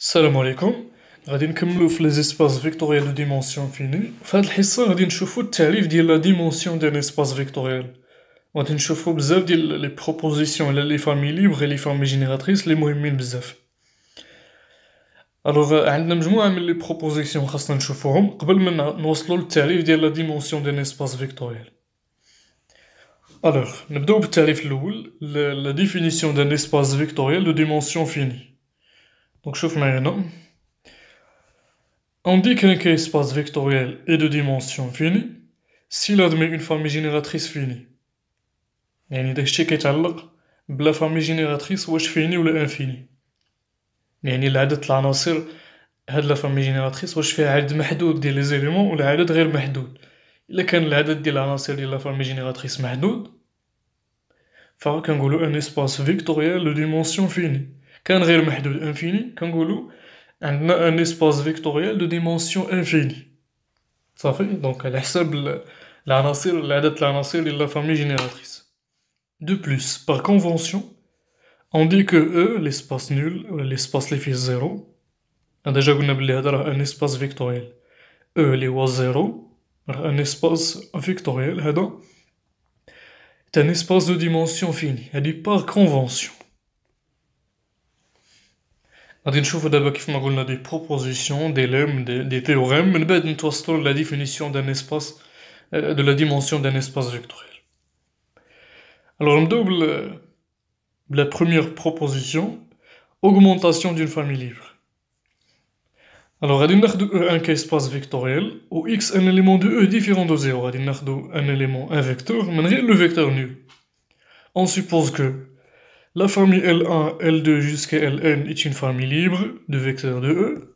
Salam alaikum. Nous les espaces vectoriels de dimension finie. la dimension d'un espace vectoriel. Nous voir les propositions, les familles libres et les familles génératrices qui sont les Alors, les propositions le tarif de la dimension d'un espace vectoriel. Alors, le tarif la définition d'un espace vectoriel de dimension finie. Donc chauffe معانا On dit qu'un espace vectoriel est de dimension finie s'il admet une famille génératrice finie. يعني داكشي كيتعلق بلا فامي جينيراتريس واش فيني ولا انفيني يعني العدد العناصر هاد لا فامي جينيراتريس واش فيها عدد محدود ديال لي زيليمون ولا عدد غير محدود الا كان العدد ديال العناصر ديال لا فامي جينيراتريس محدود فكنقولو ان اسباس فيكتوريال لو ديمونسيون فيني Quand Riemann est infini, on a un espace vectoriel de dimension infinie. Ça fait Donc la date de l'anacelle de la famille génératrice. De plus, par convention, on dit que E, l'espace nul, l'espace les fils 0, on a déjà ah, un espace vectoriel, E, les 0, un espace vectoriel, ah, est un espace de dimension finie. On par convention. À une des propositions, des des théorèmes, ne bête ben, la définition d'un espace, euh, de la dimension d'un espace vectoriel. Alors on double euh, la première proposition, augmentation d'une famille libre. Alors à une euh, un espace vectoriel où x un élément de E différent de 0. à une un élément un vecteur, mais le vecteur nul. On suppose que la famille L1, L2 jusqu'à Ln est une famille libre de vecteurs de E.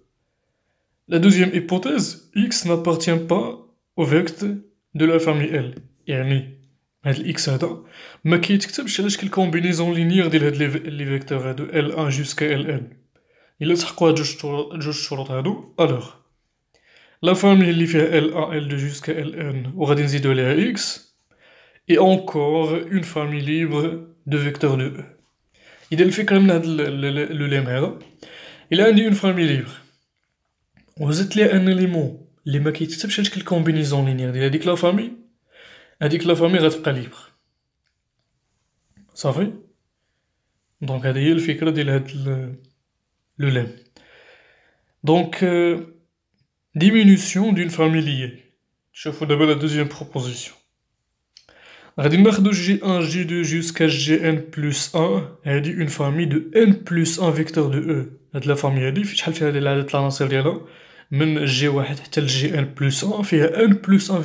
La deuxième hypothèse, X n'appartient pas au vecteur de la famille L. Yani, هاد الاكس هذا ما كيتكتبش على شكل كومبينيزون combinaison linéaire هاد لي فيكتور de L1 jusqu'à Ln Il est هاد جوج شروط هادو Alors, la famille اللي L1 L2 jusqu'à Ln des idées عليها X et encore une famille libre de vecteurs de E il donne l'idée de ce le lemme là. Il a une famille libre. Vous zitle un element qui n'est pas un type de combinaison linéaire de cette la famille. Cette la famille va rester libre. Ça va Donc, c'est l'idée de ce le lemme. Donc euh, diminution d'une famille. Je T'شوفوا d'abord la deuxième proposition. On va prendre G1, G2 jusqu'à Gn plus 1 C'est une famille de n plus 1 Cette famille, vous pouvez la voir la l'adresse de l'enseignement De G1 jusqu'à Gn plus 1, il y a de n plus 1 On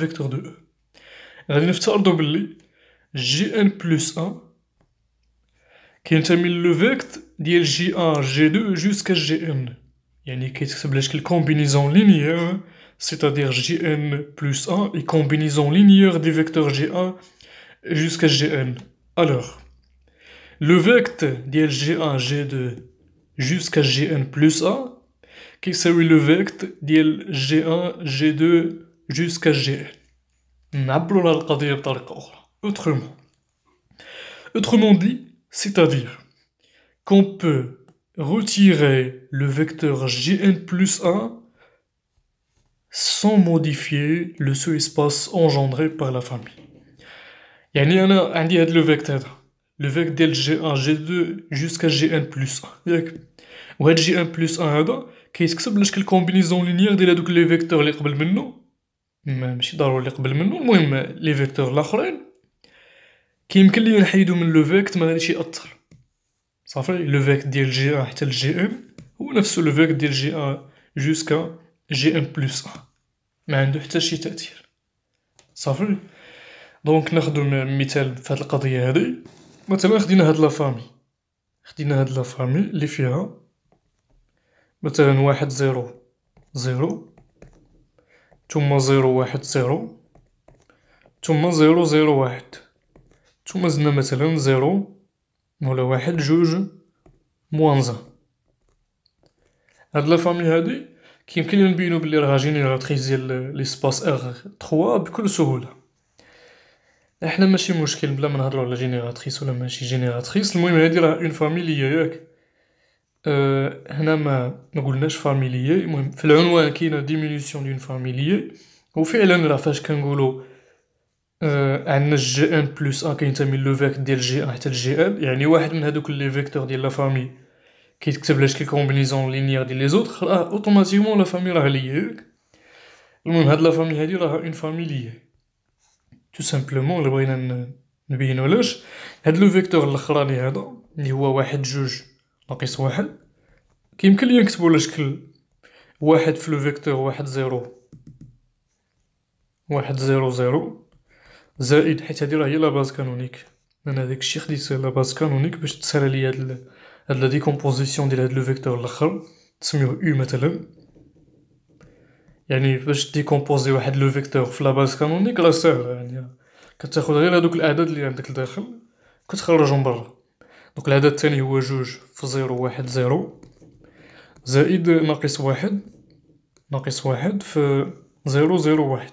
Gn plus 1 qui termine le vecteur de G1, e. G2 e. jusqu'à Gn qui signifie que une combinaison linéaire c'est à dire Gn plus 1 et la combinaison linéaire des vecteurs G1 jusqu'à Gn. Alors, le vecteur ديال G1 G2 jusqu'à Gn plus 1 serait le le ديال G1 G2 jusqu'à Gn نعبروا autrement autrement dit c'est-à-dire qu'on peut retirer le vecteur Gn plus 1 sans modifier le sous-espace engendré par la famille يعني انا عندي هاد لو فيكت هذا لو فيكت ديال جي 1 جي 2 جوسكا جي 1 بلس ياك وهاد جي 1 بلس 1 هذا كيتكتب على شكل كومبينيزون لينيير ديال هادوك لي فيكتور اللي قبل منه ما ماشي ضروري اللي قبل منه المهم لي فيكتور الاخرين كيمكن لي نحيدو من لو فيكت ما غاديش ياثر صافي لو فيكت ديال جي 1 حتى لجي 1 هو نفسو لو فيكت ديال جي 1 جوسكا جي 1 بلس 1 ما عنده حتى شي تاثير صافي دونك ناخذ مثال في هذه القضيه هذه مثلا خدينا هاد لافامي خدينا هاد لافامي اللي فيها مثلا واحد زيرو زيرو ثم زيرو واحد زيرو ثم زيرو زيرو واحد ثم زدنا مثلا زيرو مولا واحد جوج موانزا هاد لافامي هادي كيمكن نبينو بلي راها جينيراتريز ديال ليسباس اغ تخوا بكل سهوله احنا ماشي مشكل بلا ما نهضروا على جينيراتريس ولا ماشي جينيراتريس المهم هادي راه اون فاميلي ياك أه هنا ما ما قلناش فاميلي المهم في العنوان كاينه ديمينيسيون دون فاميلي وفعلا راه فاش كنقولوا أه عندنا جي ان بلس ا لو لوفيك ديال جي ان حتى الجي ان يعني واحد من هادوك لي فيكتور ديال لا فامي كيتكتب لاش كومبينيزون لينيير ديال لي زوتر راه اوتوماتيكمون لا فامي راه ليا المهم هاد لا فامي هادي راه اون فامي تو سامبلومون اللي بغينا نبينو علاش هاد لو فيكتور الاخراني هذا اللي هو واحد جوج ناقص واحد كيمكن لي نكتبو على شكل واحد في لو فيكتور واحد زيرو واحد زيرو زيرو زائد حيت هادي راه هي لاباز كانونيك انا داك الشي خديت لاباز كانونيك باش تسهل لي هاد هاد لا ديكومبوزيسيون ديال هاد لو فيكتور الاخر تسميوه يو مثلا يعني باش ديكومبوزي واحد لو فيكتور في لاباز كانونيك لا سهله يعني كتاخد غير هادوك الاعداد اللي عندك لداخل كتخرجهم برا دونك العدد الثاني هو جوج في زيرو واحد زيرو زائد ناقص واحد ناقص واحد في زيرو زيرو واحد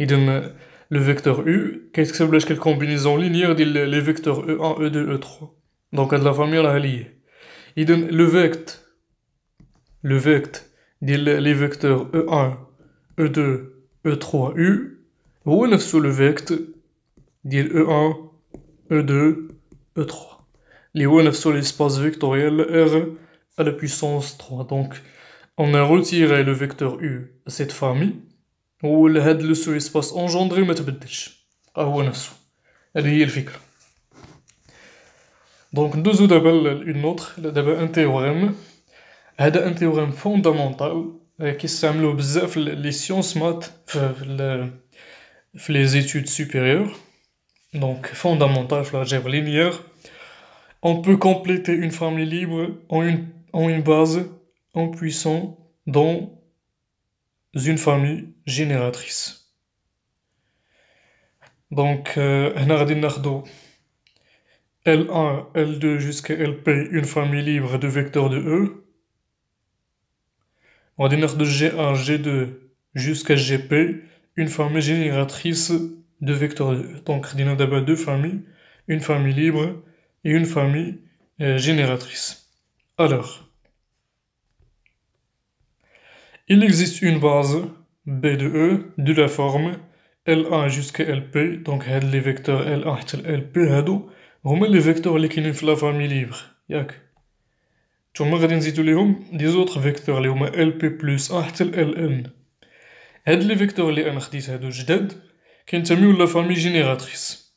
إذن لو فيكتور او كيتكتب لك كالكومبينيزون لينيير ديال لي فيكتور او 1 او 2 او 3 دونك هاد لا فامي راها ليه إذن لو فيكت لو فيكت les vecteurs E1, E2, E3, U, ou e e e on a le vecteur E1, E2, E3. Les est on a l'espace vectoriel R à la puissance 3. Donc, on a retiré le vecteur U à cette famille, ou le head le sous-espace engendré, mais tu peux Ah, on a Elle est Donc, nous avons une autre, d'abord un théorème. هذا ان تيوريم فوندامونتال qui بزاف لي سيونس مات في في لي زيتود سوبيريور دونك فوندامونتال في linéaire. on peut compléter une famille libre en une, base en puissant dans une famille génératrice. Donc, euh, L1, L2 jusqu'à LP, une famille libre de vecteurs de E. On dire de G1, G2 jusqu'à GP une famille génératrice de vecteurs 2. Donc, dire d'abord deux familles, une famille libre et une famille euh, génératrice. Alors, il existe une base B de E de la forme L1 jusqu'à LP, donc les vecteurs L1 et LP, هادو, les vecteurs qui sont la famille libre. ثم غادي نزيدو ليهم دي زوطخ فيكتور اللي هما ال بي بلس ا حتى ال ان هاد لي فيكتور اللي انا خديت هادو جداد كينتميو لا فامي جينيراتريس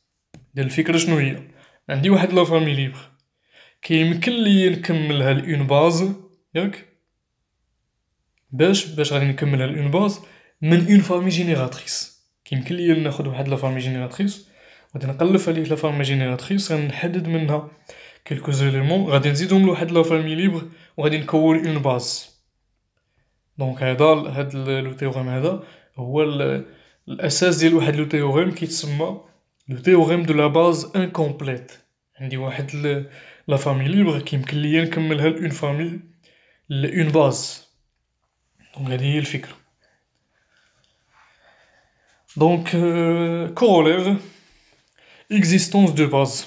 ديال الفكره شنو هي عندي واحد لا فامي ليبر كيمكن لي نكملها لاون باز ياك باش باش غادي نكملها لاون باز من اون فامي جينيراتريس كيمكن لي ناخد واحد لا فامي جينيراتريس غادي نقلب عليه لا فامي جينيراتريس غنحدد منها Quelques éléments, on va en rajouter un la famille libre et on va créer une base. Donc, le théorème est l'essence théorème qui est le théorème de la base incomplète. On a la famille libre qui est capable de créer une famille, une base. Donc, c'est fait. Donc, euh, corollaire, existence de base.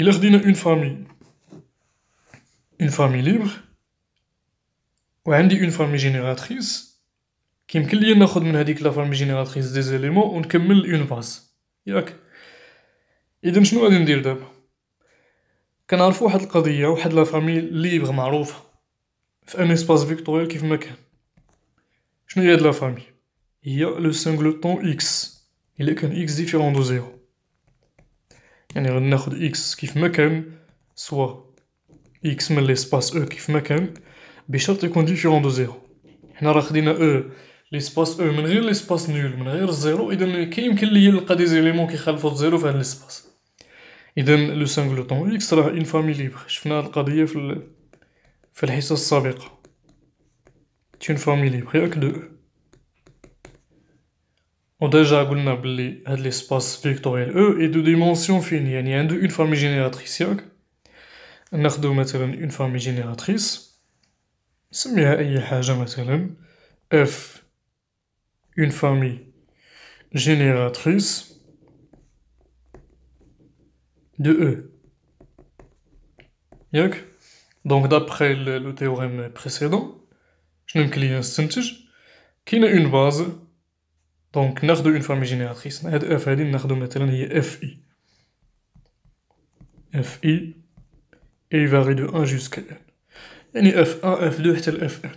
إلا خدينا اون فامي اون فامي ليبر وعندي اون فامي جينيراتريس كيمكن ليا ناخد من هذيك لا فامي جينيراتريس دي زيليمون ونكمل اون باس ياك اذا شنو غادي ندير دابا كنعرفو واحد القضيه واحد لا فامي ليبر معروفه في ان اسباس فيكتوريال كيف ما كان شنو هي هاد لا فامي هي لو سينغلوطون اكس الا كان اكس ديفيرون دو زيرو يعني ناخد اكس كيف ما كان سوا اكس من ليسباس او e كيف ما كان بشرط يكون ديفيرون دو زيرو حنا راه خدينا او e، ليسباس او e من غير ليسباس نول من غير الزيرو اذا كيمكن ليا نلقى دي زيليمون كيخالفو الزيرو في هاد ليسباس اذا لو سانغلوتون اكس راه اون فامي ليبر شفنا القضيه في في الحصص السابقه تون فامي ليبر ياك دو On a déjà vu l'espace vectoriel E et de dimension finie. Il y a une famille génératrice. On a une famille génératrice. F, une famille génératrice de E. Donc, d'après le théorème précédent, je vais vous donner qui n'a une base. Donc, n'achdo une forme génératrice. N'ahed f alin, n'achdo mettelen, y'a fi. fi. Et il varie de 1 jusqu'à n. Yani f1, f2, jusqu'à fn.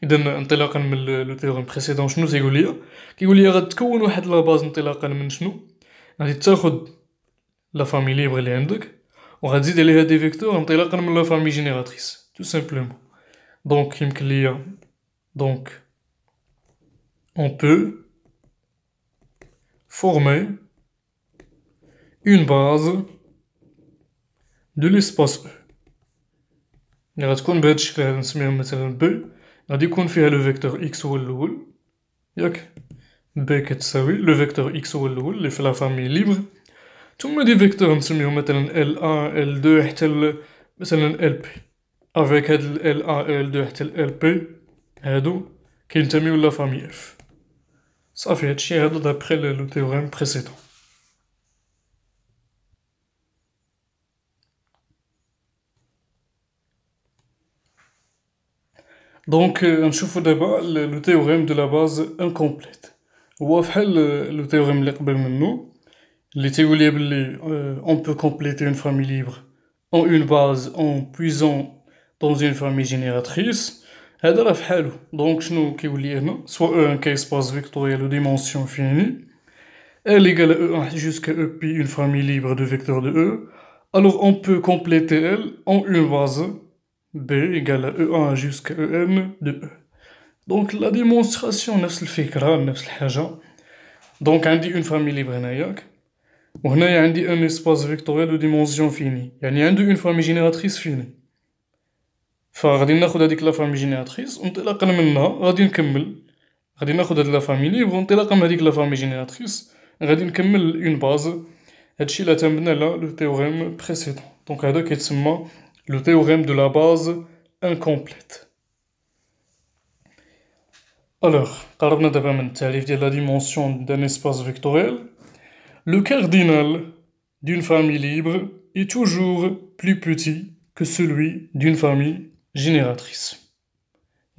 Et donc, n'entelaka n'm le théorème précédent, chnou, c'est goulia. Qui qu'il va koun, wahed la base, n'entelaka n'm chnou. N'ahed tsakhod la famille libre, li endek. On va dire que des vecteurs, on va dire la famille génératrice, tout simplement. Donc, il y a. Donc, on peut. former une base de l'espace E اللي غتكون بهذا الشكل هذا نسميهم مثلا بي غادي يكون فيها لو فيكتور اكس هو الاول ياك بي كتساوي لو فيكتور اكس هو الاول اللي في لا فامي ليبر ثم دي فيكتور نسميهم مثلا ال 1 ال 2 حتى مثلا ال بي افيك هاد ال 1 ال 2 حتى ال بي هادو كينتميو لا فامي اف soviétique d'après le, théorème précédent. Donc, on chauffe d'abord le théorème de la base incomplète. On euh, le théorème de euh, on peut compléter une famille libre en une base en puisant dans une famille génératrice. Donc, راه فحالو دونك شنو كيولي هنا e un او ان كي سباس vectoriel de dimension finie, L égale E1 jusqu'à E pi, une famille libre de vecteurs de E. Alors on peut compléter L en une base B égale à E1 jusqu'à EN de E. Donc la démonstration, ne الفكرة, نفس الحاجة. Donc on dit une famille libre هناياك. a dit un espace vectoriel de dimension finie. يعني a une famille génératrice finie fa nous va prendre cette famille génératrice et en partant منها on va continuer on va prendre cette la famille en partant de cette la famille génératrice on va continuer une base ce chie la tenne la le théorème précédent donc ça donc il le théorème de la base incomplète alors quand on parle de de la dimension d'un espace vectoriel le cardinal d'une famille libre est toujours plus petit que celui d'une famille جينيراتريس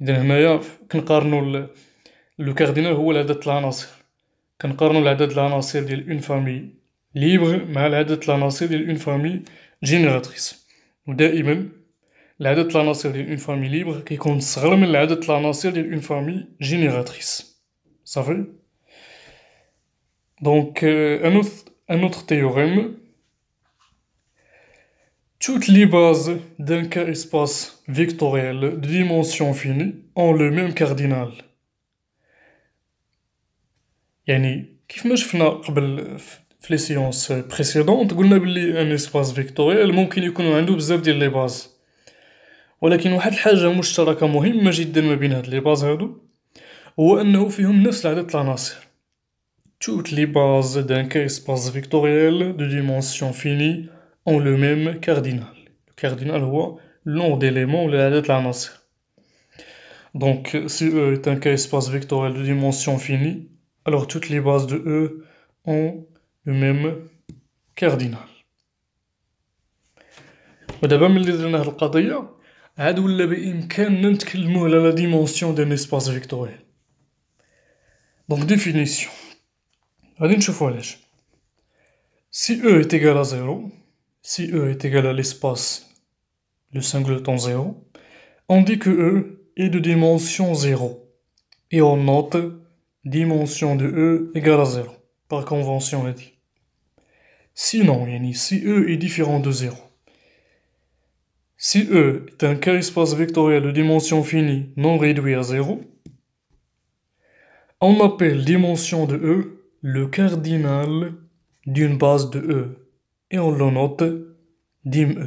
اذا هنايا كنقارنوا لو كاردينال هو العدد العناصر كنقارنوا العدد العناصر ديال اون فامي ليبر مع العدد العناصر ديال اون فامي جينيراتريس ودائما العدد العناصر ديال اون فامي ليبر كيكون صغر من العدد العناصر ديال اون فامي جينيراتريس صافي دونك انوث انوث تيوريم Toutes les bases d'un K-espace vectoriel de dimension finie ont le même cardinal. يعني كيف ما شفنا قبل في لي سيونس بريسيدونت قلنا بلي ان اسباس فيكتوريال ممكن يكون عنده بزاف ديال لي باز ولكن واحد الحاجه مشتركه مهمه جدا ما بين هاد لي باز هادو هو انه فيهم نفس العدد العناصر توت لي باز d'un k اسباس فيكتوريال دو ديمونسيون فيني ont le même cardinal. Le cardinal هو le d'éléments la اللي la العناصر. Donc si E est un cas espace vectoriel de dimension finie, alors toutes les bases de E ont le même cardinal. ودابا ملي درنا هاد القضية عاد ولا بإمكاننا نتكلمو على لا ديمونسيون دان اسباس فيكتوريال دونك ديفينيسيون غادي نشوفو علاش si E est égal à 0 si E est égal à l'espace, le singleton 0, on dit que E est de dimension 0. Et on note dimension de E égale à 0, par convention on l'a dit. Sinon, Yanni, si E est différent de 0, si E est un k-espace vectoriel de dimension finie non réduit à 0, on appelle dimension de E le cardinal d'une base de E et on le note dim e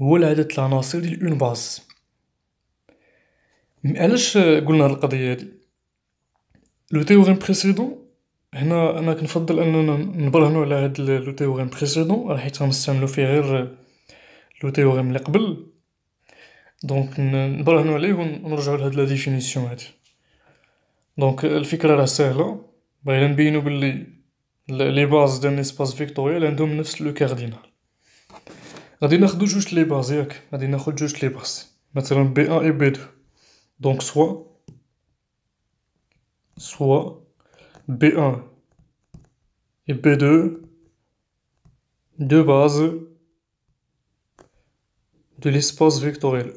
هو العدد العناصر ديال اون باز علاش قلنا هاد القضيه هادي لو تيوريم بريسيدون هنا انا كنفضل اننا نبرهنو على هاد لو تيوريم بريسيدون راه حيت غنستعملو فيه غير لو تيوريم اللي قبل دونك نبرهنو عليه نرجعو لهاد لا ديفينيسيون هادي دونك الفكره راه ساهله بغينا نبينو بلي vectoriel ont dun espace vectoriel cardinal. نفس لو prendre cardinal. les juste les bases ياك prendre ناخذ les les Par maintenant b 1 et b 2 donc soit soit b 1 et b 2 deux bases de l'espace vectoriel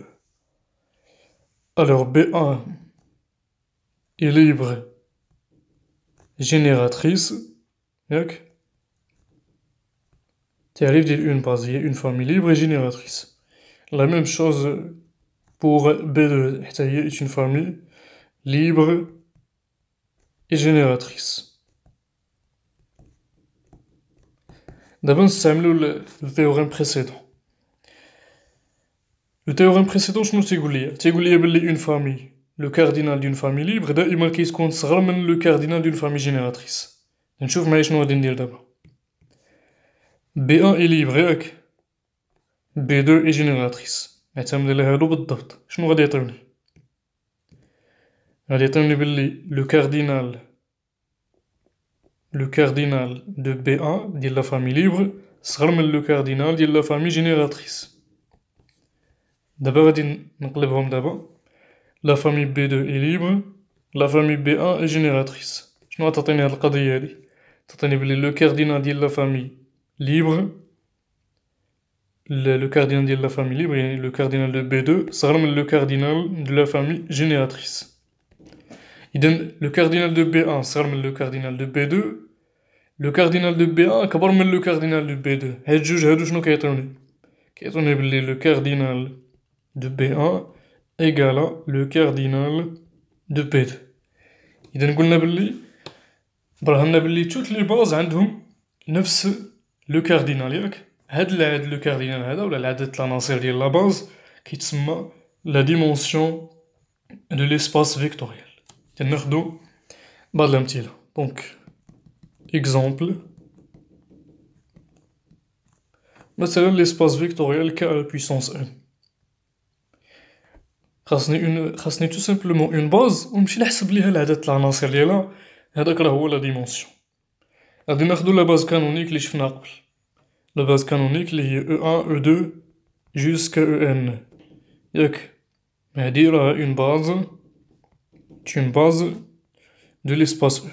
Alors B1 est libre génératrice donc Tu arrives dire une base, y une famille libre et génératrice. La même chose pour B2. une famille libre et génératrice. D'abord, c'est le théorème précédent. Le théorème précédent, je nous sais une famille. Le cardinal d'une famille libre, il marque qu'on se ramène le cardinal d'une famille génératrice. نشوف معايا شنو غادي ندير دابا بي ان إليف غي هاك بي دو إي جينيراتريس نعتمد على هادو بالضبط شنو غادي يعطيوني غادي يعطيوني بلي لو كاردينال لو كاردينال دو بي ان ديال لا فامي ليبر صغر من لو كاردينال ديال لا فامي جينيراتريس دابا غادي نقلبهم دابا لا فامي بي دو إي ليبر لا فامي بي ان إي جينيراتريس شنو غتعطيني هاد القضيه هادي le cardinal de la famille libre le, cardinal de la famille libre le cardinal de B2 sera le cardinal de la famille génératrice le cardinal de B1 sera le cardinal de B2 le cardinal de B1 le cardinal de B2 le cardinal de B1 égale le cardinal de B2 برهنا بلي توت لي باز عندهم نفس لو كاردينال ياك هاد العدد لو كاردينال هذا ولا العدد العناصر ديال لا باز كيتسمى لا ديمونسيون دو ليسباس فيكتوريال ناخدو بعض الامثله دونك اكزومبل مثلا ليسباس فيكتوريال كا على بويسونس ان خاصني اون خاصني تو سامبلومون اون باز ونمشي نحسب ليها العدد العناصر ديالها هذاك راه هو لا ديمونسيون غادي ناخدو لا باز كانونيك اللي شفنا قبل لا باز كانونيك اللي هي او 1 او 2 جوسكا او ان ياك هادي راه اون باز اون باز دو ليسباس او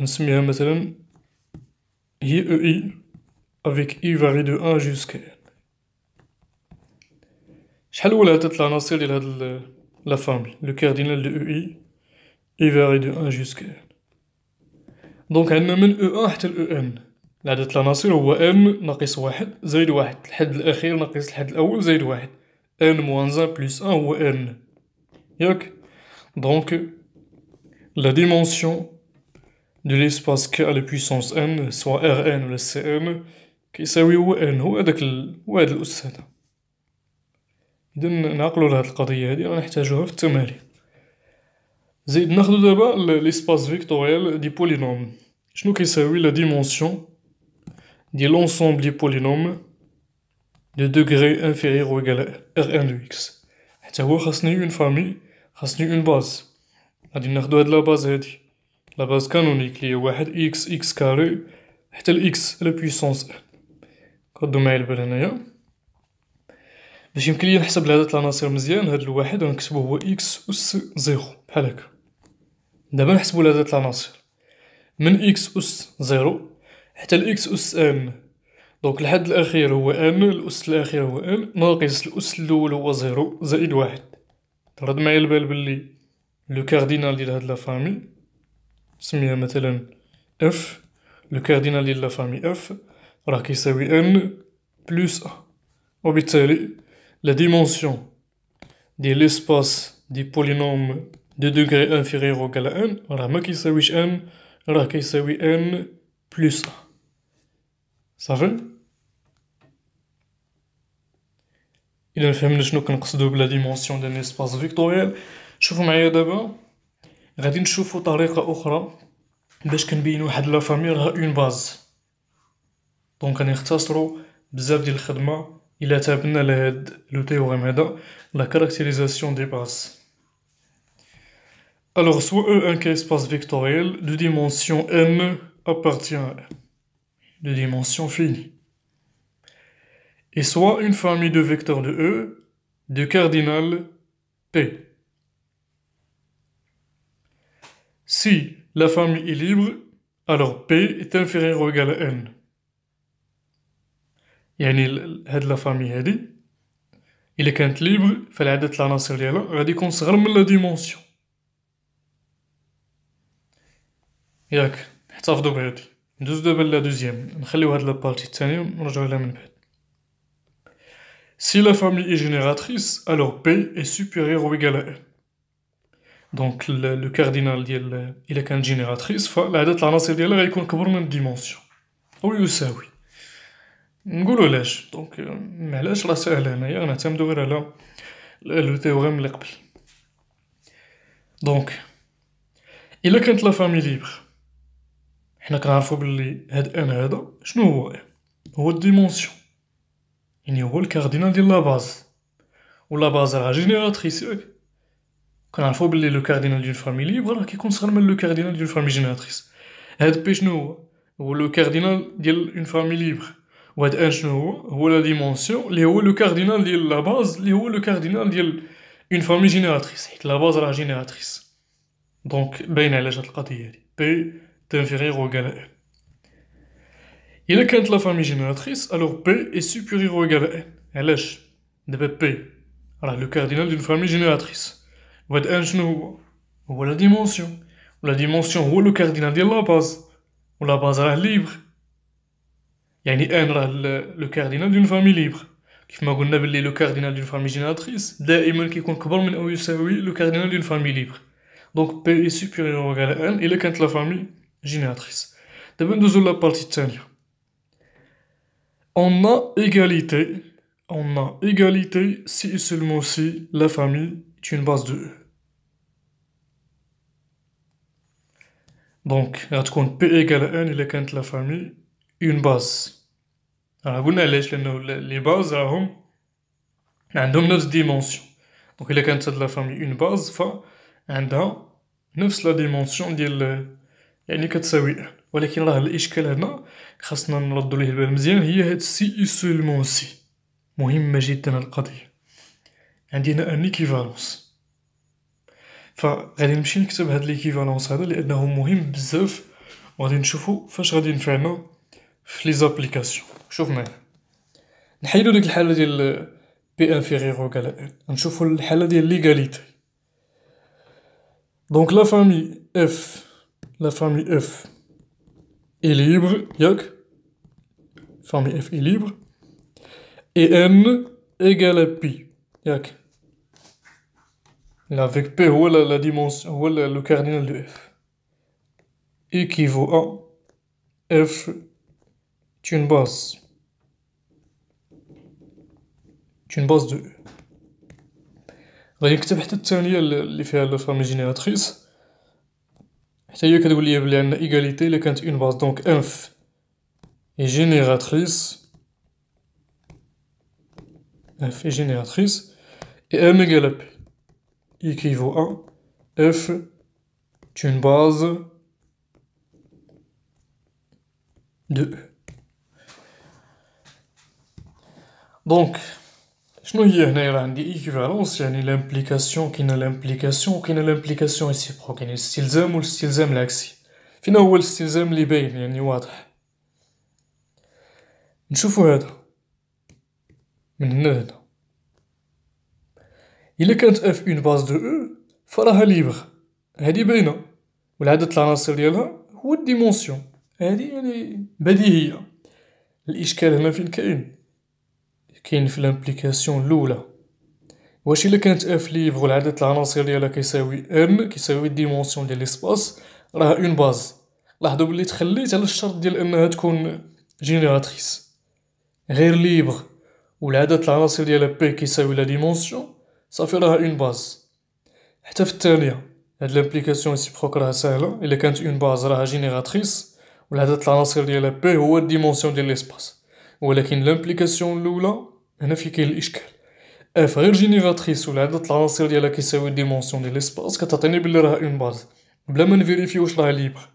نسميها مثلا هي او اي افيك اي فاري دو ان جوسكا ان شحال ولا تطلع عناصر ديال هاد لا فامي لو كاردينال دو او اي اي دو ان جوسك ان دونك عندنا من او ان حتى الاو ان العدد العناصر هو ان ناقص واحد زائد واحد الحد الاخير ناقص الحد الاول زائد واحد ان موان زان بلس ان هو ان ياك دونك لا ديمونسيون دو ليسباس كي على بويسونس أن n أر أن ولا سي أن كيساوي هو n هو هذاك ال... هو هذا الاس هذا اذا نعقلوا لهاد القضيه هادي غنحتاجوها في التمارين زيد ناخدو دابا ليسباس فيكتوريال دي بولينوم شنو كيساوي لا ديمونسيون دي لونسومبل دي بولينوم دو دوغري انفيريور او ايكال ار ان دو اكس حتى هو خاصني اون فامي خاصني اون باز غادي ناخدو هاد لا باز هادي لا باز كانونيك لي هي واحد اكس اكس كاري حتى الاكس لا بويسونس ان كردو معايا البال هنايا باش يمكن لي نحسب لهاد العناصر مزيان هاد الواحد غنكتبو هو اكس اس زيرو بحال هكا دابا نحسبو لذات العناصر من اكس اس زيرو حتى الاكس اس ان دونك الحد الاخير هو ان الاس الاخير هو ان ناقص الاس الاول هو زيرو زائد واحد رد معايا البال بلي لو كاردينال ديال هاد لا فامي سميها مثلا اف لو كاردينال ديال لا فامي اف راه كيساوي ان بلس ا وبالتالي لا ديمونسيون ديال ليسباس دي بولينوم دو دوغري ان في غيره ان راه ما كيساويش ان راه كيساوي ان بلس صافي اذا فهمنا شنو كنقصدو بلا ديمونسيون ديال اسباس فيكتوريال شوفوا معايا دابا غادي نشوفوا طريقه اخرى باش كنبين واحد لا فامي راه اون باز دونك غنختصروا بزاف ديال الخدمه الا تابنا لهاد لو تيوغيم هذا لا كاركتيريزاسيون دي باز Alors, soit E un cas espace vectoriel de dimension n appartient à e de dimension finie, et soit une famille de vecteurs de E de cardinal P. Si la famille est libre, alors P est inférieur ou égal à N. يعني هاد la famille il الا libre, la la العناصر ديالها غادي يكون صغر ياك نحتفظو بهادي ندوز دابا لا دوزيام نخليو هاد لابارتي التانية ونرجعو لها من بعد Si la famille est génératrice, alors P est supérieur ou égal à L. Donc le, le cardinal ديال إلا كانت génératrice فالعدد العناصر ديالها غيكون كبر من الديمونسيون أو يساوي نقولو علاش دونك معلاش راه ساهلة هنايا غنعتمدو غير على لو تيوغيم اللي قبل دونك إلا كانت لا فامي ليبر حنا كنعرفو بلي هاد ان هذا شنو هو ان هو الديمونسيون يعني هو الكاردينال ديال لا باز ولا باز راه جينيراتريس ياك e. كنعرفو بلي لو كاردينال ديال فاميلي راه كيكون صغر من لو كاردينال ديال فامي جينيراتريس هاد بي شنو هو هو لو كاردينال ديال اون فامي ليبر وهاد ان شنو هو هو لا ديمونسيون اللي هو لو كاردينال ديال لا باز اللي هو لو كاردينال ديال اون فامي جينيراتريس حيت لا باز راه جينيراتريس دونك باينه علاش هاد القضيه هادي بي d'inférieur ou égal Il est la famille génératrice, alors P est supérieur ou égal à de P. Voilà, le cardinal d'une famille génératrice. On va être n ou On voit la dimension. la dimension où le cardinal de la base. On la base à la libre. Il y a une n, là, le, cardinal d'une famille libre. Qui fait le cardinal d'une famille génératrice. D'ailleurs, qui compte le cardinal d'une famille libre. Donc P est supérieur ou égal Il est la famille génératrice. D'abord, nous avons la partie dernière. On a égalité. On a égalité si et seulement si la famille est une base de E. Donc, quand P égale à N, il quand la famille une base. Alors, vous les bases ont neuf dimensions. Donc, il est de la famille une base, fa, عندها نفس la dimension de يعني كتساوي ان ولكن راه الاشكال هنا خاصنا نردو ليه البال مزيان هي هاد سي اي سولمون سي مهمه جدا القضيه عندنا ان ايكيفالونس فغادي نمشي نكتب هاد ليكيفالونس هذا لانه مهم بزاف وغادي نشوفو فاش غادي ينفعنا في لي زابليكاسيون شوف معايا نحيدو ديك الحاله ديال بي انفيريغ وكالا ان نشوفو الحاله ديال ليغاليتي دونك لا فامي اف la famille f est libre, yok. Famille f est libre. Et n égale à pi, yok. Avec p, voilà la dimension, voilà le cardinal de f. Équivaut à f est une base. C'est une base de e. غادي نكتب حتى الثانيه اللي فيها لا génératrice. C'est-à-dire que vous avez une égalité, les quand une base, donc F est génératrice. F est génératrice. Et M égale à P. Équivaut à F est une base de E. Donc, شنو هي هنايا راه عندي ايكيفالونس يعني لامبليكاسيون كاينه لامبليكاسيون وكاينه لامبليكاسيون ريسيبروك يعني الاستلزام والاستلزام العكسي فينا هو الاستلزام اللي باين يعني واضح نشوفو هذا من هنا لهنا الا كانت اف اون باز دو او فراها ليبر هادي باينه والعدد العناصر ديالها هو الديمونسيون هادي يعني بديهيه الاشكال هنا فين كاين كاين في لامبليكاسيون الاولى واش الا كانت اف ليفغ العدد العناصر ديالها كيساوي ام كيساوي ديمونسيون ديال ليسباس راه اون باز لاحظوا بلي تخليت على الشرط ديال انها تكون جينيراتريس غير ليبر والعدد العناصر ديالها بي كيساوي لا ديمونسيون صافي راه اون باز حتى في الثانيه هاد لامبليكاسيون بروك راه ساهله الا كانت اون باز راها جينيراتريس والعدد العناصر ديالها بي هو ديمونسيون ديال ليسباس ولكن لامبليكاسيون الاولى هنا في كاين الاشكال اف أه، غير جينيراتريس ولا عدد العناصر ديالها كيساوي ديمونسيون ديال ليسباس كتعطيني بلي راه اون باز بلا ما نفيريفي واش راه ليبر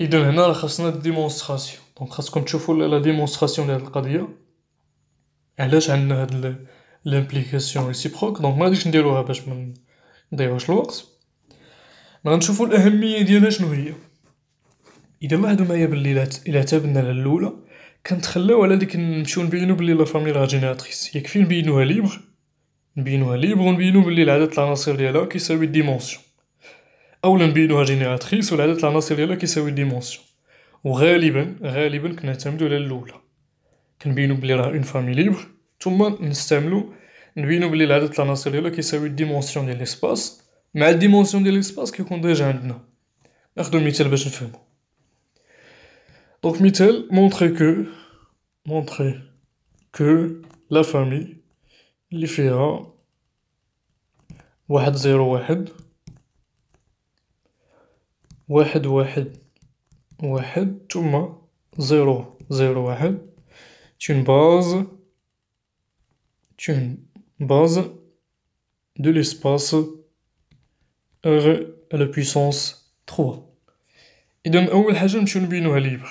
اذا هنا راه خاصنا ديمونستراسيون دونك خاصكم تشوفوا لا ديمونستراسيون ديال القضيه علاش عندنا هاد لامبليكاسيون ريسيبروك دونك ما غاديش نديروها باش ما نضيعوش الوقت غنشوفوا الاهميه ديالها شنو هي اذا لاحظوا معايا باللي الا اعتبرنا الاولى كنتخلاو على ديك نمشيو نبينو بلي لا فامي راه جينيراتريس يكفي نبينوها ليبر نبينوها ليبر ونبينو بلي العدد العناصر ديالها كيساوي الديمونسيون اولا نبينوها جينيراتريس والعدد العناصر ديالها كيساوي الديمونسيون وغالبا غالبا كنعتمدو على الاولى كنبينو بلي راه اون فامي ليبر ثم نستعملو نبينو بلي العدد العناصر ديالها كيساوي الديمونسيون ديال ليسباس مع الديمونسيون ديال ليسباس كيكون ديجا عندنا ناخدو مثال باش نفهمو دونك مثال مونتخي كو montrer que la famille les fera 1 0 1 1 1 1 ثم 0 0 1 une base une base de l'espace R à la puissance 3 et donc la chose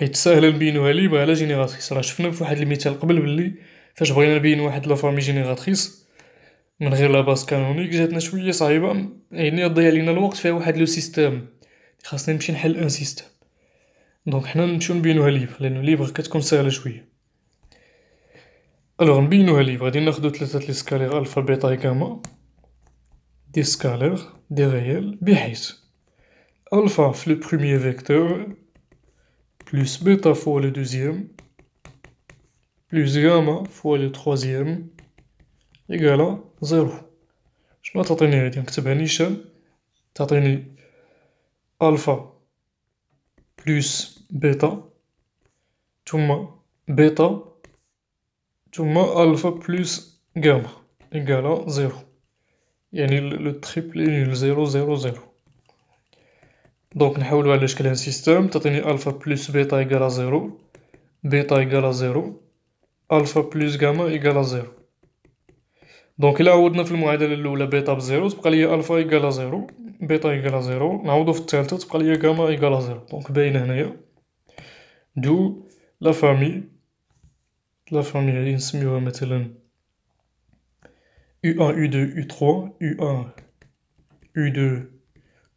حيت ساهله نبينوها لي بغا لا جينيراتريس راه شفنا في واحد المثال قبل بلي فاش بغينا نبين واحد لا فامي جينيراتريس من غير لا باس كانونيك جاتنا شويه صعيبه يعني ضيع لينا الوقت فيها واحد لو سيستيم خاصني نمشي نحل ان سيستيم دونك حنا نمشيو نبينوها ليبر لانه ليبر كتكون ساهله شويه الوغ نبينوها ليبر غادي ناخدو ثلاثه لي سكالير الفا بيتا غاما دي سكالير دي ريال بحيث الفا في لو بروميير فيكتور plus bêta fois le deuxième, plus gamma fois le troisième, égale à زيرو شنو تعطيني هادي نكتبها نيشان تعطيني ألفا بلس بيتا ثم بيتا ثم ألفا بلس جاما إيكالا زيرو يعني لو تريبل نول زيرو زيرو زيرو دونك نحولو على شكل سيستم تعطيني الفا بلس بيتا ايكال زيرو بيتا ايكال زيرو الفا بلس غاما ايكال زيرو دونك الى عوضنا في المعادله الاولى بيتا بزيرو تبقى لي الفا ايكال زيرو بيتا ايكال زيرو نعوضو في الثالثه تبقى لي غاما ايكال زيرو دونك باينه هنايا دو لا فامي لا فامي غادي نسميوها مثلا U1, U2, U3, U1, U2,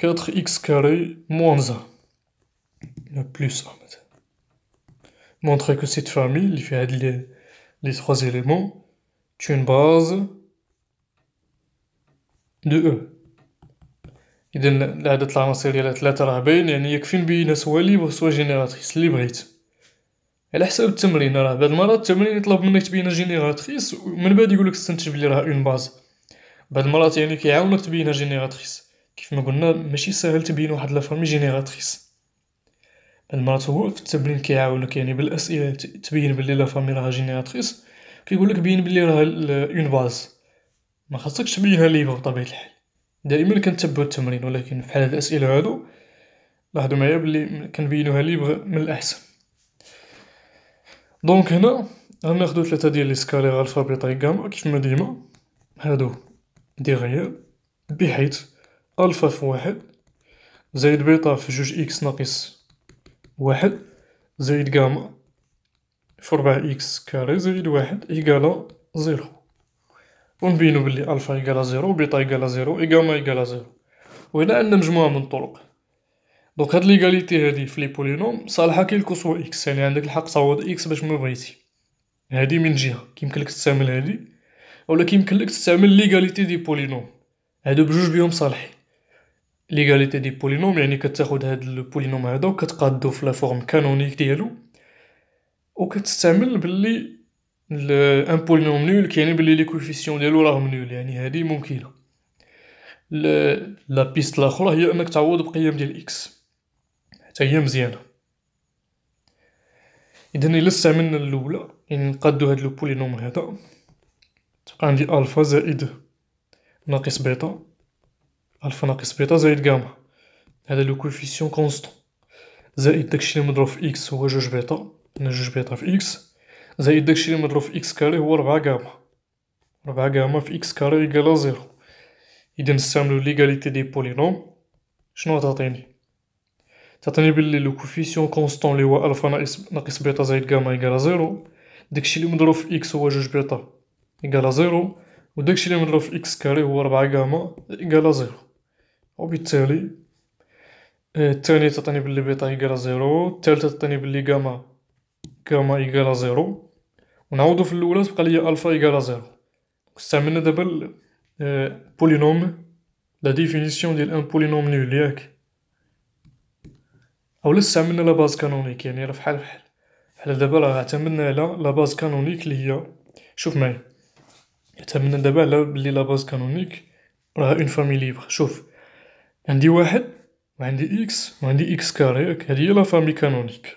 4x carré moins 1 le plus 1 montrer que cette famille qui fait les, trois éléments tu une base de E il العدد العناصر ديالها ثلاثة يعني a جينيراتريس اللي بغيت على حساب التمرين راه التمرين يطلب تبين جينيراتريس ومن بعد استنتج une راه que كيعاونك كيف ما قلنا ماشي ساهل تبين واحد لافامي جينيراتريس المرات هو في التمرين كيعاونك يعني بالاسئله تبين بلي لافامي راها جينيراتريس كيقول لك بين بلي راه اون باز ما خاصكش تبينها ليبر بطبيعه الحال دائما كنتبع التمرين ولكن في حال هاد الاسئله هادو لاحظوا معايا بلي كنبينوها لي من الاحسن دونك هنا غناخدو ثلاثه ديال لي سكالير الفا بيتا غاما كيف ما ديما هادو دي غير بحيث ألفا في واحد زائد بيتا في جوج إكس ناقص واحد زائد جاما في ربعة إكس كاري زائد واحد إيكالا زيرو ونبينو بلي ألفا إيكالا زيرو بيتا إيكالا زيرو جاما إيكالا زيرو وهنا عندنا مجموعة من الطرق دونك هاد ليغاليتي هادي في لي بولينوم صالحة كي لكسوة إكس يعني عندك الحق تعوض إكس باش ما بغيتي هادي من جهة كيمكنلك تستعمل هادي ولا كيمكنلك تستعمل ليغاليتي دي بولينوم هادو بجوج بيهم صالحين ليغاليتي دي بولينوم يعني كتاخد هاد البولينوم هذا وكتقادو في لا فورم كانونيك ديالو وكتستعمل باللي ان بولينوم نول كيعني باللي لي كوفيسيون ديالو راهم نول يعني هادي ممكنه لا بيست الاخرى هي انك تعوض بقيم ديال اكس حتى هي مزيانه اذا الا استعملنا الاولى يعني نقادو هاد البولينوم هذا تبقى عندي الفا زائد ناقص بيتا الف ناقص بيتا زائد جاما هذا لو كوفيسيون كونستون زائد داكشي اللي مضروب في اكس هو جوج بيتا جوج بيتا في اكس زائد داكشي اللي مضروب في اكس كاري هو ربعة جاما ربعة جاما في اكس كاري ايكالا زيرو اذا نستعملو ليغاليتي دي بولينوم شنو تعطيني تعطيني بلي لو كوفيسيون كونستون اللي هو الفا ناقص ناقص بيتا زائد جاما ايكالا زيرو داكشي اللي مضروب في اكس هو جوج بيتا ايكالا زيرو وداكشي اللي مضروب في اكس كاري هو ربعة جاما ايكالا زيرو وبالتالي الثاني تعطيني بلي بيتا ايكالا زيرو الثالثة تعطيني بلي جاما جاما ايكالا زيرو ونعوضو في الاولى تبقى ليا الفا ايكالا زيرو استعملنا دابا البولينوم لا ديفينيسيون ديال ان بولينوم نول ياك اولا استعملنا لا باز كانونيك يعني راه فحال فحال بحال دابا راه اعتمدنا على لا باز كانونيك اللي هي شوف معايا اعتمدنا دابا على بلي لا باز كانونيك راه اون فامي ليبر شوف عندي واحد وعندي إكس وعندي إكس كاري هادي هي لافامي كانونيك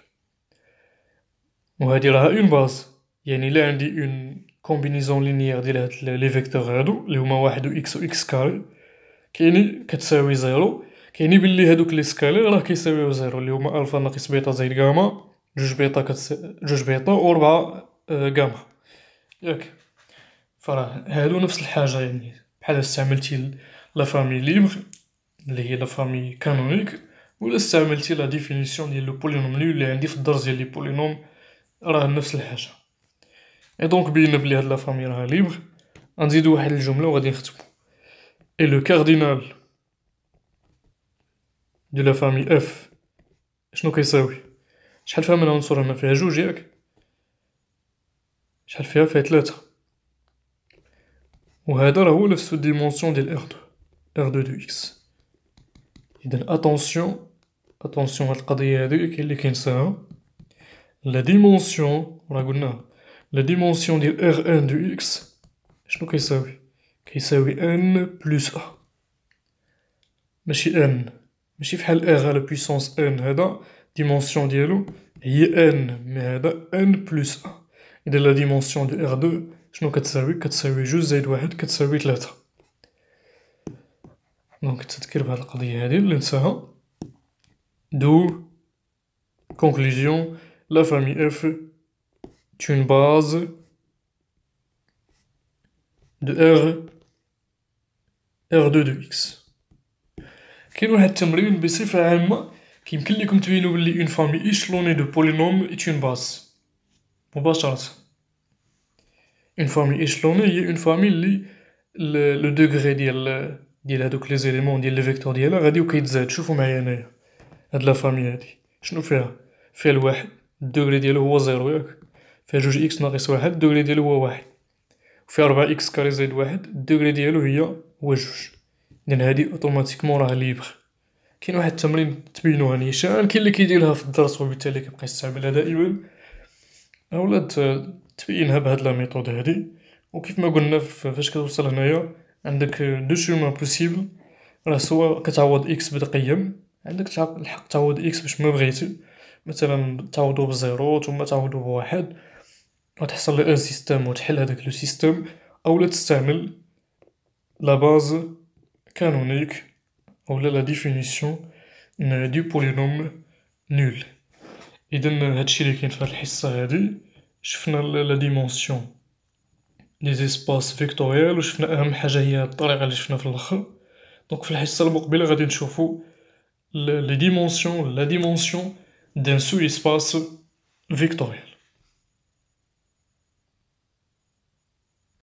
وهادي راها اون باز يعني لا عندي اون كومبينيزون لينيير ديال هاد لي فيكتور هادو اللي هما واحد و إكس و إكس كاري كاين كتساوي زيرو كاين بلي هادوك لي سكالي راه كيساويو زيرو اللي هما ألفا ناقص بيتا زائد جاما جوج بيتا كتس... جوج بيتا و ربعة آه، ياك فراه هادو نفس الحاجة يعني بحال استعملتي لا فامي ليبر اللي هي لا فامي كانونيك ولا استعملتي لا ديفينيسيون ديال لو بولينوم نول اللي عندي في الدرس ديال لي بولينوم راه نفس الحاجه اي دونك بينا بلي هاد لا فامي راها ليبر غنزيدو واحد الجمله وغادي نختمو اي لو كاردينال دو لا فامي اف شنو كيساوي شحال فيها من عنصر هنا فيها جوج ياك شحال فيها فيها ثلاثة وهذا راه هو نفس ديمونسيون ديال ار2 ار2 دو اكس attention, attention à ce de La dimension, la dimension de Rn du x. Je ne sais pas. c'est plus. Mais c'est n. si je à la puissance n, Dimension de y n, mais n plus. et de la dimension de R2. Je ne sais pas de c'est. Je sais donc, c'est ce qu'on va faire. D'où, conclusion, la famille F est une base de R, R2 de X. Ce qui faire le cas, c'est que nous avons dit qu'une famille échelonnée de polynômes est une base. Pourquoi ça Une famille échelonnée est une famille qui le degré d'elle. Euh, ديال هادوك لي زيليمون ديال لي فيكتور ديالها غادي وكيتزاد شوفوا معايا انايا هاد لا فامي هادي شنو فيها فيها الواحد الدوغري ديالو هو زيرو ياك فيها جوج اكس ناقص واحد الدوغري ديالو هو واحد وفيها ربعة اكس كاري زائد واحد الدوغري ديالو هي هو جوج لان هادي اوتوماتيكمون راه ليبر كاين واحد التمرين تبينوه نيشان كاين اللي كيديرها في الدرس وبالتالي كيبقى يستعملها دائما اولا تبينها بهاد لا ميثود هادي وكيف ما قلنا فاش كتوصل هنايا عندك دو شومان بوسيبل راه سوا كتعوض اكس بدقية عندك الحق تعوض اكس باش ما بغيتي مثلا تعوضو بزيرو ثم تعوضو بواحد غتحصل لان سيستم وتحل هذاك لو سيستم اولا تستعمل لا باز كانونيك اولا لا ديفينيسيون دي بولينوم نول اذا هادشي اللي كاين في هاد الحصه هادي شفنا لا ديمونسيون لي زيسباس فيكتوريال وشفنا اهم حاجه هي الطريقه اللي شفنا في الاخر دونك في الحصه المقبله غادي نشوفو لي ديمونسيون لا ديمونسيون دان سو اسباس فيكتوريال